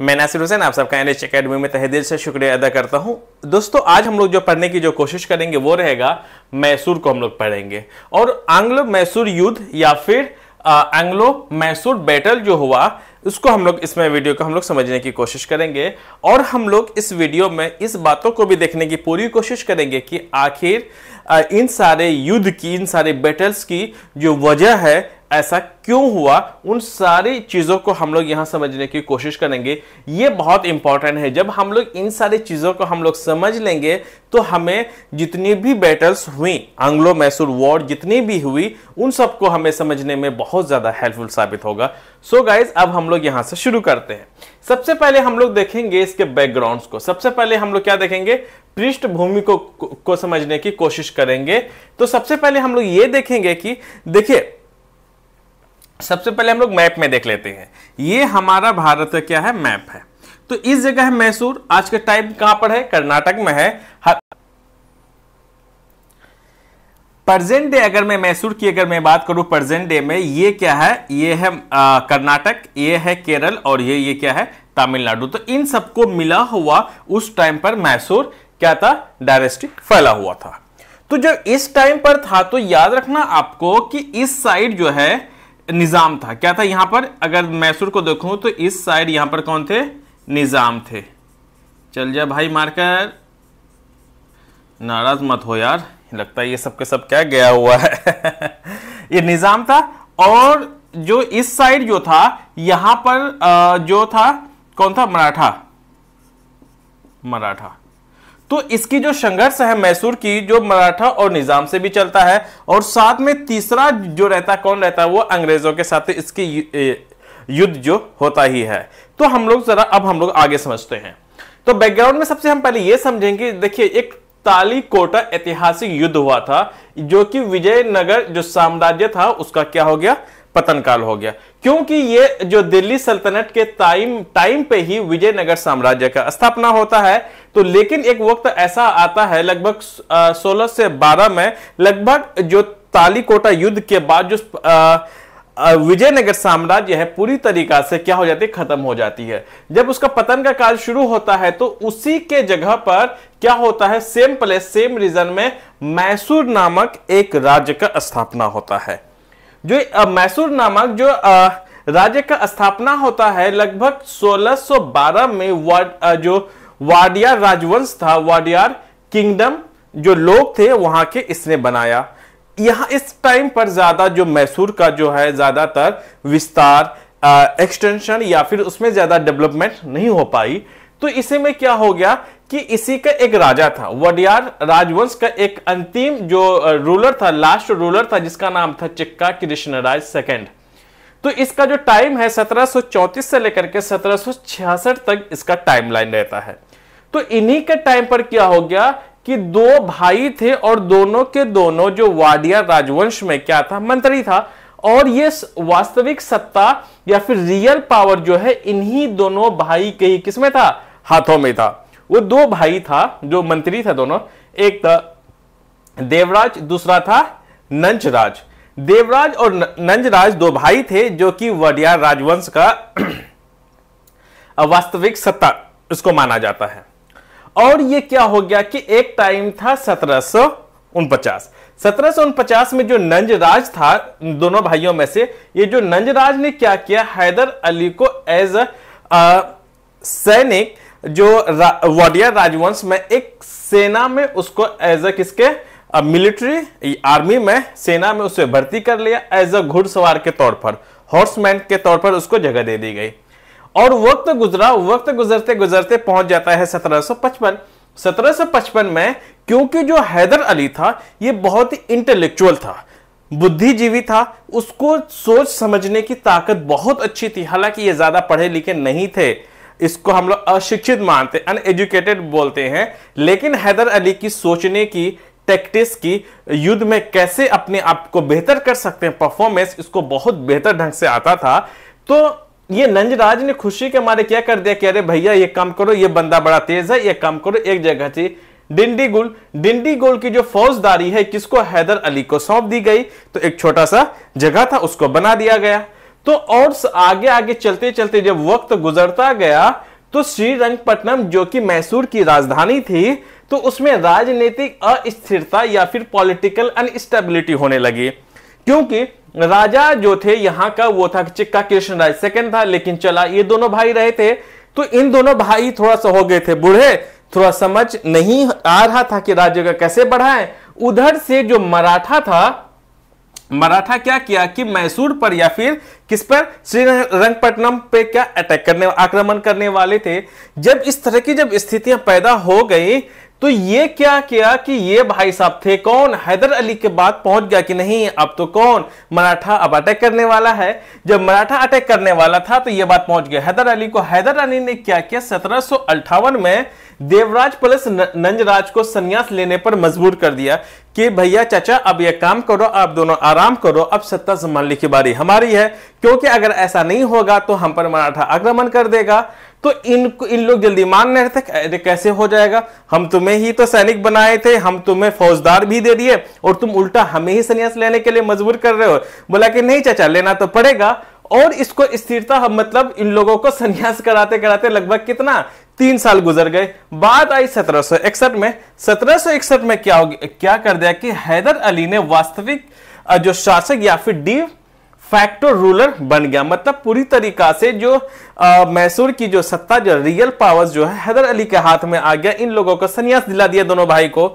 मैं नासिर हुसैन आप सबका एन एच अकेडमी में तहे दिल से शुक्रिया अदा करता हूँ दोस्तों आज हम लोग जो पढ़ने की जो कोशिश करेंगे वो रहेगा मैसूर को हम लोग पढ़ेंगे और आंग्लो मैसूर युद्ध या फिर एंग्लो मैसूर बैटल जो हुआ उसको हम लोग इसमें वीडियो को हम लोग समझने की कोशिश करेंगे और हम लोग इस वीडियो में इस बातों को भी देखने की पूरी कोशिश करेंगे कि आखिर इन सारे युद्ध की इन सारे बैटल्स की जो वजह है ऐसा क्यों हुआ उन सारी चीज़ों को हम लोग यहाँ समझने की कोशिश करेंगे ये बहुत इंपॉर्टेंट है जब हम लोग इन सारी चीज़ों को हम लोग समझ लेंगे तो हमें जितनी भी बैटल्स हुई आंग्लो मैसूर वॉर जितनी भी हुई उन सबको हमें समझने में बहुत ज़्यादा हेल्पफुल साबित होगा सो so गाइज अब हम लोग यहाँ से शुरू करते हैं सबसे पहले हम लोग देखेंगे इसके बैकग्राउंड्स को सबसे पहले हम लोग क्या देखेंगे पृष्ठभूमि को, को समझने की कोशिश करेंगे तो सबसे पहले हम लोग ये देखेंगे कि देखिए सबसे पहले हम लोग मैप में देख लेते हैं ये हमारा भारत का क्या है मैप है तो इस जगह है मैसूर आज के टाइम कहां पर है कर्नाटक में है प्रजेंट डे अगर मैं मैसूर की अगर मैं बात करूं प्रजेंट डे में ये क्या है ये है कर्नाटक ये है केरल और ये ये क्या है तमिलनाडु तो इन सबको मिला हुआ उस टाइम पर मैसूर क्या था डायरेस्टी फैला हुआ था तो जो इस टाइम पर था तो याद रखना आपको कि इस साइड जो है निज़ाम था क्या था यहां पर अगर मैसूर को देखूं तो इस साइड यहां पर कौन थे निज़ाम थे चल जा भाई मारकर नाराज मत हो यार लगता है ये सब के सब क्या गया हुआ है ये निज़ाम था और जो इस साइड जो था यहां पर जो था कौन था मराठा मराठा तो इसकी जो संघर्ष है मैसूर की जो मराठा और निजाम से भी चलता है और साथ में तीसरा जो रहता कौन रहता है वो अंग्रेजों के साथ इसकी युद्ध जो होता ही है तो हम लोग जरा अब हम लोग आगे समझते हैं तो बैकग्राउंड में सबसे हम पहले ये समझेंगे देखिए एक ताली कोटा ऐतिहासिक युद्ध हुआ था जो कि विजयनगर जो साम्राज्य था उसका क्या हो गया पतन काल हो गया क्योंकि ये जो दिल्ली सल्तनत के टाइम टाइम पे ही विजयनगर साम्राज्य का स्थापना होता है तो लेकिन एक वक्त ऐसा आता है लगभग 16 से 12 में लगभग जो तालीकोटा युद्ध के बाद जो विजयनगर साम्राज्य है पूरी तरीका से क्या हो जाती है खत्म हो जाती है जब उसका पतन का काल शुरू होता है तो उसी के जगह पर क्या होता है सेम प्लेस सेम रीजन में मैसूर नामक एक राज्य का स्थापना होता है जो मैसूर नामक जो राज्य का स्थापना होता है लगभग 1612 में वाड जो वाडियार राजवंश था वाडियार किंगडम जो लोग थे वहां के इसने बनाया यहाँ इस टाइम पर ज्यादा जो मैसूर का जो है ज्यादातर विस्तार एक्सटेंशन या फिर उसमें ज्यादा डेवलपमेंट नहीं हो पाई तो इसी में क्या हो गया कि इसी का एक राजा था वडियार राजवंश का एक अंतिम जो रूलर था लास्ट रूलर था जिसका नाम था चिक्का कृष्णराज सेकेंड तो इसका जो टाइम है 1734 से लेकर के 1766 तक इसका टाइमलाइन रहता है तो इन्हीं के टाइम पर क्या हो गया कि दो भाई थे और दोनों के दोनों जो वाडिया राजवंश में क्या था मंत्री था और ये वास्तविक सत्ता या फिर रियल पावर जो है इन्हीं दोनों भाई के ही किसमें था हाथों में था वो दो भाई था जो मंत्री था दोनों एक था देवराज दूसरा था नंजराज देवराज और नंजराज दो भाई थे जो कि वडियार राजवंश का वास्तविक सत्ता इसको माना जाता है और ये क्या हो गया कि एक टाइम था सत्रह सौ उनपचास 1750 में जो नंजराज था दोनों भाइयों में से ये जो नंजराज ने क्या किया हैदर अली को एज अ सैनिक जो रा, वॉडियर राजवंश में एक सेना में उसको एज अ किसके मिलिट्री आर्मी में सेना में उसे भर्ती कर लिया एज अ घुड़सवार के तौर पर हॉर्समैन के तौर पर उसको जगह दे दी गई और वक्त गुजरा वक्त गुजरते गुजरते पहुंच जाता है सत्रह 1755 में क्योंकि जो हैदर अली था ये बहुत ही इंटेलेक्चुअल था बुद्धिजीवी था उसको सोच समझने की ताकत बहुत अच्छी थी हालांकि ये ज़्यादा पढ़े लिखे नहीं थे इसको हम लोग अशिक्षित मानते अनएजुकेटेड बोलते हैं लेकिन हैदर अली की सोचने की टैक्टिस की युद्ध में कैसे अपने आप को बेहतर कर सकते हैं परफॉर्मेंस इसको बहुत बेहतर ढंग से आता था तो ये नंजराज ने खुशी के मारे क्या कर दिया कि अरे भैया ये काम करो ये बंदा बड़ा तेज है ये काम करो एक जगह से डिंडीगुल डिंडीगुल की जो फौजदारी है किसको हैदर अली को सौंप दी गई तो एक छोटा सा जगह था उसको बना दिया गया तो और आगे आगे चलते चलते जब वक्त गुजरता गया तो श्रीरंगपट्टनम जो कि मैसूर की राजधानी थी तो उसमें राजनीतिक अस्थिरता या फिर पॉलिटिकल अनस्टेबिलिटी होने लगी क्योंकि राजा जो थे यहां का वो था चिक्का कृष्ण राय सेकेंड था लेकिन चला ये दोनों भाई रहे थे तो इन दोनों भाई थोड़ा सा हो गए थे बूढ़े थोड़ा समझ नहीं आ रहा था कि राज्य का कैसे बढ़ाए उधर से जो मराठा था मराठा क्या किया कि मैसूर पर या फिर किस पर श्रीरंगपट्टनम पे क्या अटैक करने आक्रमण करने वाले थे जब इस तरह की जब स्थितियां पैदा हो गई तो ये क्या किया कि ये भाई साहब थे कौन हैदर अली के बाद पहुंच गया कि नहीं अब तो कौन मराठा अब अटैक करने वाला है जब मराठा अटैक करने वाला था तो ये बात पहुंच गया हैदर अली को हैदर अली ने क्या किया सत्रह में देवराज प्लस नंजराज को संन्यास लेने पर मजबूर कर दिया कि भैया चाचा अब यह काम करो आप दोनों आराम करो अब सत्ता संभालने की बारी हमारी है क्योंकि अगर ऐसा नहीं होगा तो हम पर मराठा आक्रमण कर देगा तो इनको इन लोग जल्दी मान रहे थे अरे कैसे हो जाएगा हम तुम्हें ही तो सैनिक बनाए थे हम तुम्हें फौजदार भी दे दिए और तुम उल्टा हमें ही संन्यास लेने के लिए मजबूर कर रहे हो बोला कि नहीं चाचा लेना तो पड़ेगा और इसको स्थिरता हम मतलब इन लोगों को संन्यास कराते कराते लगभग कितना तीन साल गुजर गए बात आई सत्रह में इकसठ में क्या हो गया क्या कर दिया कि हैदर अली ने वास्तविक जो शासक या फिर डी फैक्टर रूलर बन गया मतलब पूरी तरीका से जो मैसूर की जो सत्ता जो रियल पावर्स जो है हैदर अली के हाथ में आ गया इन लोगों को संन्यास दिला दिया दोनों भाई को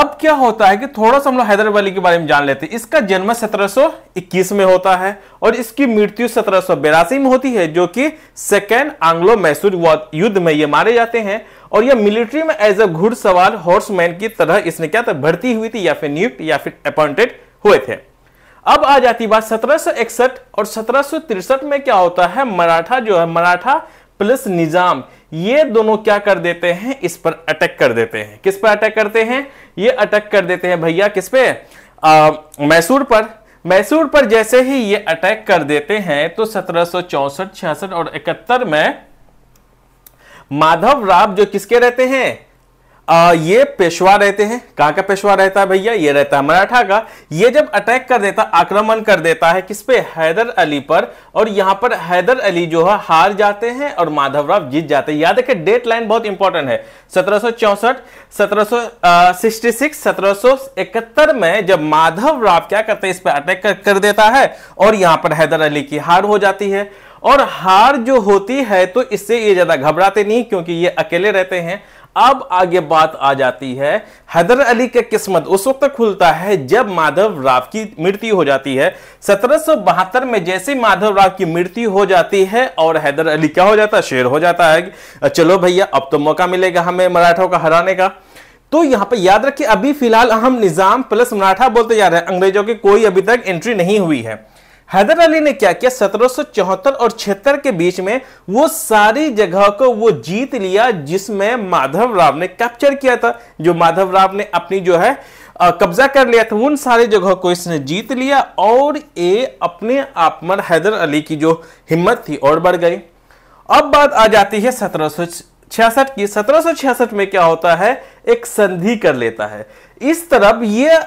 अब क्या होता है कि थोड़ा सा हम लोग हैदर अली के बारे में जान लेते हैं इसका जन्म 1721 में होता है और इसकी मृत्यु सत्रह में होती है जो कि सेकेंड आंग्लो मैसूर युद्ध में ये मारे जाते हैं और यह मिलिट्री में एज अ घुड़सवार हॉर्समैन की तरह इसने क्या था भर्ती हुई थी या फिर नियुक्त या फिर अपॉइंटेड हुए थे अब आ जाती बात सत्रह और सत्रह में क्या होता है मराठा जो है मराठा प्लस निजाम ये दोनों क्या कर देते हैं इस पर अटैक कर देते हैं किस पर अटैक करते हैं ये अटैक कर देते हैं भैया किस पे आ, मैसूर पर मैसूर पर जैसे ही ये अटैक कर देते हैं तो सत्रह सौ और इकहत्तर में माधव राव जो किसके रहते हैं आ, ये पेशवा रहते हैं कहां का पेशवा रहता है भैया ये रहता है मराठा का ये जब अटैक कर देता आक्रमण कर देता है किस पे हैदर अली पर और यहाँ पर हैदर अली जो है हार जाते हैं और माधवराव जीत जाते हैं याद रखे डेट लाइन बहुत इंपॉर्टेंट है सत्रह 1766 चौसठ सत्रह में जब माधव राव क्या करते हैं इस पर अटैक कर, कर देता है और यहाँ पर हैदर अली की हार हो जाती है और हार जो होती है तो इससे ये ज्यादा घबराते नहीं क्योंकि ये अकेले रहते हैं अब आगे बात आ जाती है हैदर अली के किस्मत उस वक्त खुलता है जब माधव राव की मृत्यु हो जाती है सत्रह में जैसे माधव राव की मृत्यु हो जाती है और हैदर अली क्या हो जाता है शेर हो जाता है चलो भैया अब तो मौका मिलेगा हमें मराठों का हराने का तो यहां पर याद रखिए अभी फिलहाल हम निजाम प्लस मराठा बोलते जा रहे हैं अंग्रेजों की कोई अभी तक एंट्री नहीं हुई है हैदर अली ने क्या किया सत्रह और छिहत्तर के बीच में वो सारी जगह को वो जीत लिया जिसमें माधव राव ने कैप्चर किया था जो माधव राव ने अपनी जो है कब्जा कर लिया था उन सारी जगह को इसने जीत लिया और ये अपने आप में हैदर अली की जो हिम्मत थी और बढ़ गई अब बात आ जाती है सत्रह छियासठ की सत्रह में क्या होता है एक संधि कर लेता है इस तरफ ये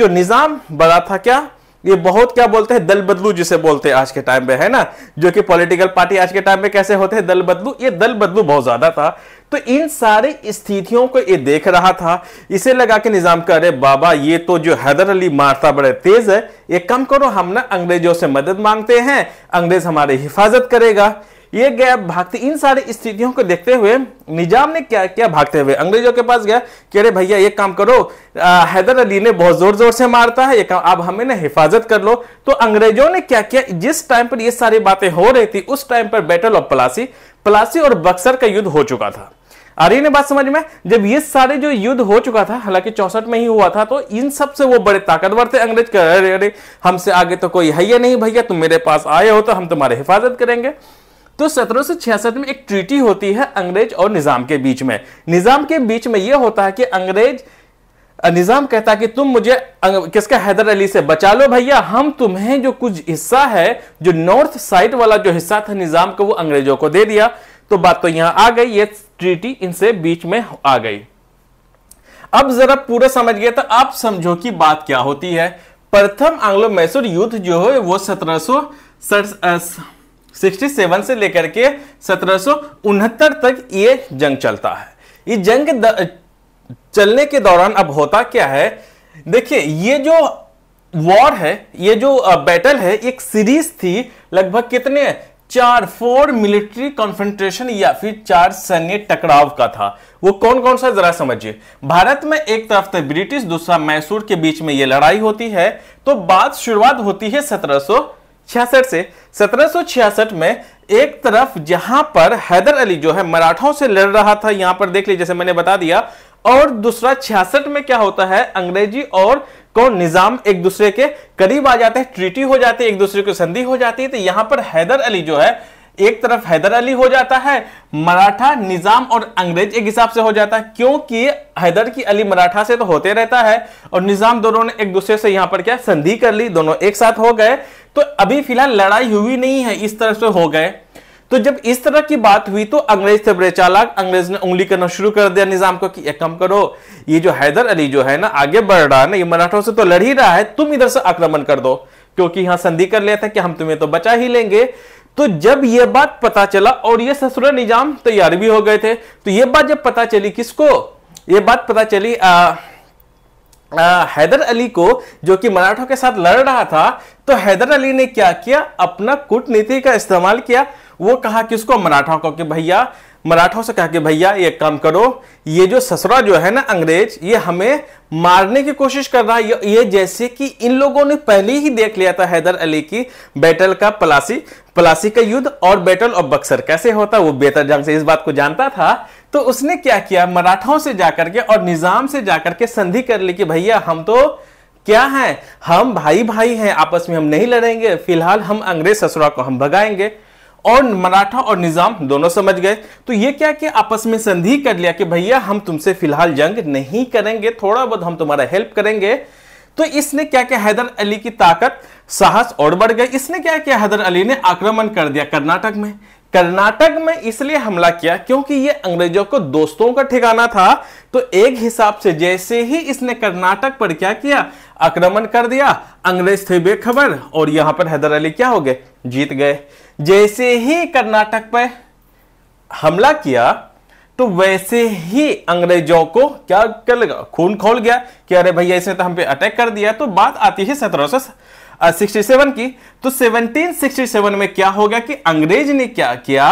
जो निज़ाम बड़ा था क्या ये बहुत क्या बोलते हैं दल बदलू जिसे बोलते हैं आज के टाइम में है ना जो कि पॉलिटिकल पार्टी आज के टाइम में कैसे होते हैं दल बदलू ये दल बदलू बहुत ज्यादा था तो इन सारी स्थितियों को ये देख रहा था इसे लगा के निजाम कर रहे बाबा ये तो जो हैदर अली मारता बड़े तेज है ये कम करो हम ना अंग्रेजों से मदद मांगते हैं अंग्रेज हमारी हिफाजत करेगा ये गया भागते इन सारी स्थितियों को देखते हुए निजाम ने क्या क्या भागते हुए अंग्रेजों के पास गया कि अरे भैया ये काम करो आ, हैदर अली ने बहुत जोर जोर से मारता है ये काम आप हमें ना हिफाजत कर लो तो अंग्रेजों ने क्या किया जिस टाइम पर ये सारी बातें हो रही थी उस टाइम पर बैटल ऑफ पलासी पलासी और बक्सर का युद्ध हो चुका था अरे ने बात समझ में जब ये सारे जो युद्ध हो चुका था हालांकि चौसठ में ही हुआ था तो इन सब से वो बड़े ताकतवर थे अंग्रेज के अरे अरे हमसे आगे तो कोई है ही नहीं भैया तुम मेरे पास आए हो तो हम तुम्हारी हिफाजत करेंगे तो छियासठ में एक ट्रीटी होती है अंग्रेज और निज़ाम के बीच में निज़ाम के बीच में यह होता है कि अंग्रेज निज़ाम कहता कि तुम मुझे किसका हैदर अली से बचा लो भैया हम तुम्हें जो कुछ हिस्सा है जो नॉर्थ साइड वाला जो हिस्सा था निज़ाम का वो अंग्रेजों को दे दिया तो बात तो यहां आ गई ये ट्रीटी इनसे बीच में आ गई अब जरा पूरा समझ गए तो आप समझो कि बात क्या होती है प्रथम आंग्लो मैसूर युद्ध जो है वो सत्रह सौ 67 से लेकर के सत्रह तक ये जंग चलता है ये जंग द, चलने के दौरान अब होता क्या है देखिए ये जो वॉर है ये जो बैटल है एक सीरीज थी लगभग कितने चार फोर मिलिट्री कॉन्फेंट्रेशन या फिर चार सैन्य टकराव का था वो कौन कौन सा जरा समझिए भारत में एक तरफ थे तो ब्रिटिश दूसरा मैसूर के बीच में ये लड़ाई होती है तो बात शुरुआत होती है सत्रह छियासठ से सत्रह में एक तरफ जहां पर हैदर अली जो है मराठों से लड़ रहा था यहां पर देख लीजिए जैसे मैंने बता दिया और दूसरा छियासठ में क्या होता है अंग्रेजी और कौन निजाम एक दूसरे के करीब आ जाते हैं ट्रीटी हो जाती है एक दूसरे को संधि हो जाती है तो यहां पर हैदर अली जो है एक तरफ हैदर अली हो जाता है मराठा निजाम और अंग्रेज एक हिसाब से हो जाता है क्योंकि हैदर की अली मराठा से तो होते रहता है और निजाम दोनों ने एक दूसरे से यहां पर क्या संधि कर ली दोनों एक साथ हो गए तो अभी फिलहाल लड़ाई हुई नहीं है इस तरह से हो गए तो जब इस तरह की बात हुई तो अंग्रेज थे बड़े चालाक अंग्रेज ने उंगली करना शुरू कर दिया निजाम को कि एक कम करो ये जो हैदर अली जो है ना आगे बढ़ रहा है ना ये मराठों से तो लड़ ही रहा है तुम इधर से आक्रमण कर दो क्योंकि यहां संधि कर लिया था कि हम तुम्हें तो बचा ही लेंगे तो जब यह बात पता चला और यह ससुरा निजाम तैयार भी हो गए थे तो यह बात जब पता चली किसको ये बात पता चली आ, आ, हैदर अली को जो कि मराठों के साथ लड़ रहा था तो हैदर अली ने क्या किया अपना कूटनीति का इस्तेमाल किया वो कहा किसको मराठों को कि भैया मराठों से कहा कि भैया एक काम करो ये जो ससुरा जो है ना अंग्रेज ये हमें मारने की कोशिश कर रहा है ये जैसे कि इन लोगों ने पहले ही देख लिया था हैदर अली की बैटल का पलासी पलासी का युद्ध और बैटल ऑफ बक्सर कैसे होता वो बेहतर ढंग से इस बात को जानता था तो उसने क्या किया मराठों से जाकर के और निजाम से जाकर के संधि कर ली कि भैया हम तो क्या है हम भाई भाई हैं आपस में हम नहीं लड़ेंगे फिलहाल हम अंग्रेज ससुरा को हम भगाएंगे और मराठा और निजाम दोनों समझ गए तो ये क्या कि आपस में संधि कर लिया कि भैया हम तुमसे फिलहाल जंग नहीं करेंगे थोड़ा बहुत हम तुम्हारा हेल्प करेंगे तो इसने क्या किया हैदर अली की ताकत साहस और बढ़ गई इसने क्या किया हैदर अली ने आक्रमण कर दिया कर्नाटक में कर्नाटक में इसलिए हमला किया क्योंकि ये अंग्रेजों को दोस्तों का ठिकाना था तो एक हिसाब से जैसे ही इसने कर्नाटक पर क्या किया आक्रमण कर दिया अंग्रेज थे बेखबर और यहां पर हैदर अली क्या हो गए जीत गए जैसे ही कर्नाटक पर हमला किया तो वैसे ही अंग्रेजों को क्या कर लगा खून खोल गया कि अरे भैया इसने तो हम पे अटैक कर दिया तो बात आती है सत्रह सौ सिक्सटी सेवन की तो सेवनटीन सिक्सटी सेवन में क्या हो गया कि अंग्रेज ने क्या किया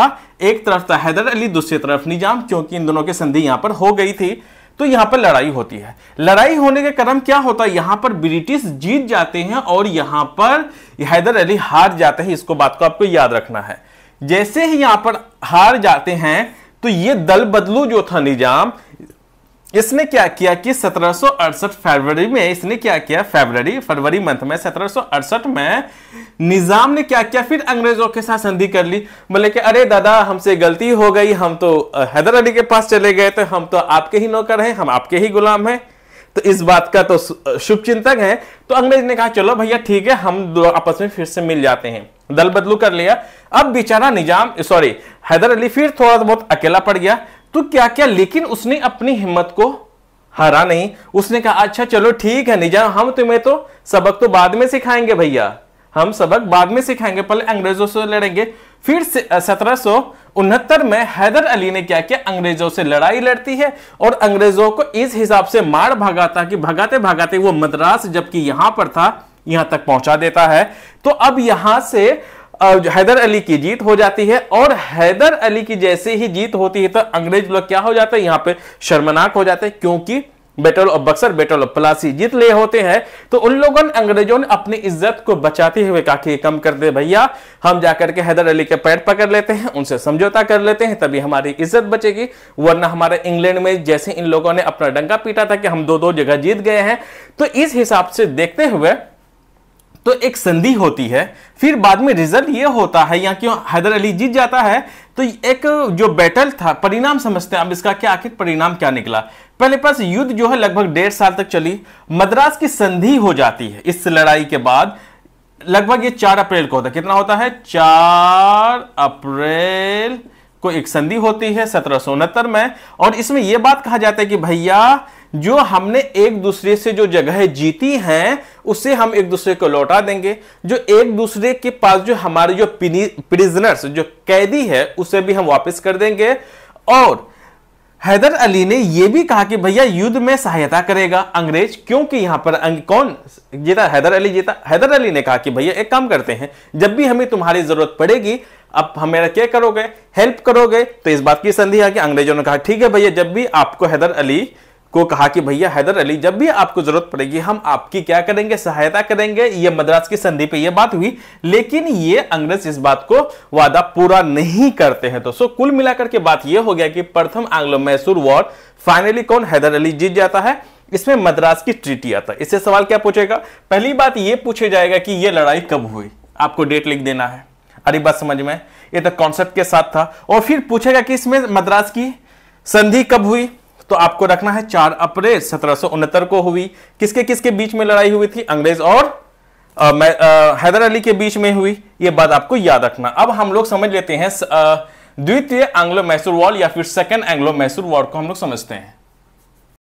एक तरफ था तो हैदर अली दूसरी तरफ निजाम क्योंकि इन दोनों की संधि यहां पर हो गई थी तो यहां पर लड़ाई होती है लड़ाई होने के क्रम क्या होता है यहां पर ब्रिटिश जीत जाते हैं और यहां पर हैदर अली हार जाते हैं इसको बात को आपको याद रखना है जैसे ही यहां पर हार जाते हैं तो ये दल बदलू जो था निजाम इसने क्या किया कि सत्रह फरवरी में इसने क्या किया फरवरी फरवरी मंथ में सत्रह में निजाम ने क्या किया फिर अंग्रेजों के साथ संधि कर ली बोले कि अरे दादा हमसे गलती हो गई हम तो हैदर अली के पास चले गए थे हम तो आपके ही नौकर हैं हम आपके ही गुलाम हैं तो इस बात का तो शुभ चिंतक है तो अंग्रेज ने कहा चलो भैया ठीक है हम आपस में फिर से मिल जाते हैं दल बदलू कर लिया अब बेचारा निजाम सॉरी हैदर अली फिर थोड़ा बहुत अकेला पड़ गया तो क्या क्या लेकिन उसने अपनी हिम्मत को हरा नहीं उसने कहा अच्छा चलो ठीक है निजाम हम तुम्हें तो सबक तो बाद में सिखाएंगे भैया हम सबक बाद में सिखाएंगे पहले अंग्रेजों से लड़ेंगे फिर सत्रह में हैदर अली ने क्या किया अंग्रेजों से लड़ाई लड़ती है और अंग्रेजों को इस हिसाब से मार भगाता कि भगाते भगाते वो मद्रास जबकि यहां पर था यहां तक पहुंचा देता है तो अब यहां से हैदर अली की जीत हो जाती है और हैदर अली की जैसे ही जीत होती है तो अंग्रेज लोग क्या हो जाते हैं यहाँ पे शर्मनाक हो जाते हैं क्योंकि battle of Buxar battle of Plassey जीत ले होते हैं तो उन लोगों ने अंग्रेजों ने अपनी इज्जत को बचाते हुए कहा कि कम कर दे भैया हम जाकर के हैदर अली के पैर पकड़ लेते हैं उनसे समझौता कर लेते हैं तभी हमारी इज्जत बचेगी वरना हमारे इंग्लैंड में जैसे इन लोगों ने अपना डंका पीटा था कि हम दो दो जगह जीत गए हैं तो इस हिसाब से देखते हुए तो एक संधि होती है फिर बाद में रिजल्ट ये होता है या क्यों हैदर अली जीत जाता है तो एक जो बैटल था परिणाम समझते हैं अब इसका क्या आखिर परिणाम क्या निकला पहले पास युद्ध जो है लगभग डेढ़ साल तक चली मद्रास की संधि हो जाती है इस लड़ाई के बाद लगभग ये चार अप्रैल को होता है कितना होता है चार अप्रैल को एक संधि होती है सत्रह में और इसमें यह बात कहा जाता है कि भैया जो हमने एक दूसरे से जो जगह जीती हैं उसे हम एक दूसरे को लौटा देंगे जो एक दूसरे के पास जो हमारे जो प्रिजनर्स जो कैदी है उसे भी हम वापस कर देंगे और हैदर अली ने यह भी कहा कि भैया युद्ध में सहायता करेगा अंग्रेज क्योंकि यहां पर कौन जीता हैदर अली जीता हैदर अली ने कहा कि भैया एक काम करते हैं जब भी हमें तुम्हारी जरूरत पड़ेगी अब हमेरा क्या करोगे हेल्प करोगे तो इस बात की संधि है कि अंग्रेजों ने कहा ठीक है भैया जब भी आपको हैदर अली को कहा कि भैया हैदर अली जब भी आपको जरूरत पड़ेगी हम आपकी क्या करेंगे सहायता करेंगे ये मद्रास की संधि पे ये बात हुई लेकिन ये अंग्रेज इस बात को वादा पूरा नहीं करते हैं तो सो कुल मिलाकर के बात ये हो गया कि प्रथम आंग्लो मैसूर वॉर फाइनली कौन हैदर अली जीत जाता है इसमें मद्रास की ट्रीटी आता है इससे सवाल क्या पूछेगा पहली बात यह पूछे जाएगा कि यह लड़ाई कब हुई आपको डेट लिख देना है अरे बात समझ में ये तो कॉन्सेप्ट के साथ था और फिर पूछेगा कि इसमें मद्रास की संधि कब हुई तो आपको रखना है चार अप्रैल सत्रह को हुई किसके किसके बीच में लड़ाई हुई थी अंग्रेज और हैदर अली के बीच में हुई ये बात आपको याद रखना अब हम लोग समझ लेते हैं द्वितीय एंग्लो मैसूर वॉर या फिर सेकेंड एंग्लो मैसूर वॉर को हम लोग समझते हैं